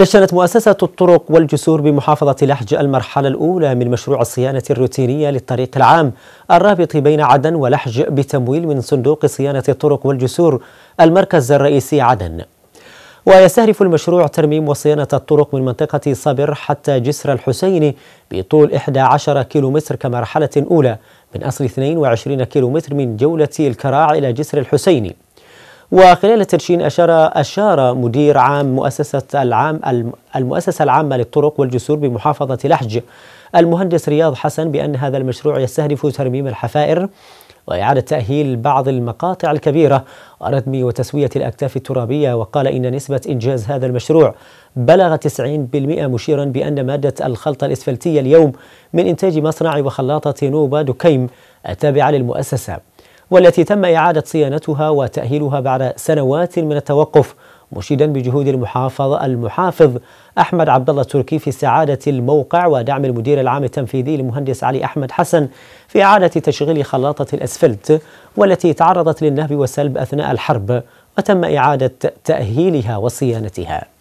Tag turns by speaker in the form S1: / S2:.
S1: دشنت مؤسسة الطرق والجسور بمحافظة لحج المرحلة الأولى من مشروع الصيانة الروتينية للطريق العام الرابط بين عدن ولحج بتمويل من صندوق صيانة الطرق والجسور المركز الرئيسي عدن ويستهدف المشروع ترميم وصيانة الطرق من منطقة صبر حتى جسر الحسين بطول 11 كيلومتر كمرحلة أولى من أصل 22 كيلومتر من جولة الكراع إلى جسر الحسيني وخلال الترشين أشار أشار مدير عام مؤسسة العام المؤسسة العامة للطرق والجسور بمحافظة لحج المهندس رياض حسن بأن هذا المشروع يستهدف ترميم الحفائر وإعادة تأهيل بعض المقاطع الكبيرة وردم وتسوية الأكتاف الترابية وقال إن نسبة إنجاز هذا المشروع بلغ 90% مشيرا بأن مادة الخلطة الإسفلتية اليوم من إنتاج مصنع وخلاطة نوبا دكيم التابعة للمؤسسة والتي تم إعادة صيانتها وتأهيلها بعد سنوات من التوقف مشيدا بجهود المحافظ المحافظ أحمد عبد الله التركي في سعادة الموقع ودعم المدير العام التنفيذي المهندس علي أحمد حسن في إعادة تشغيل خلاطة الأسفلت والتي تعرضت للنهب والسلب أثناء الحرب وتم إعادة تأهيلها وصيانتها